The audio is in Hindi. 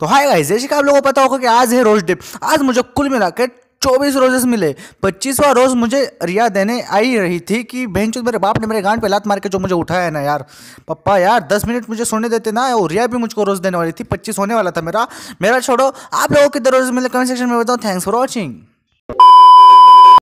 तो हाय गाइस जैसे कि आप लोगों को पता होगा कि आज है रोज डे आज मुझे कुल मिला के चौबीस रोजेस मिले पच्चीसवा रोज मुझे रिया देने आई रही थी कि बहन चुत मेरे बाप ने मेरे गांड पे लात मार के जो मुझे उठाया है ना यार पप्पा यार दस मिनट मुझे सोने देते ना और रिया भी मुझको रोज देने वाली थी पच्चीस होने वाला था मेरा मेरा छोड़ो आप लोगों के रोज मिले कमेंट सेक्शन में बताओ थैंक्स फॉर वॉचिंग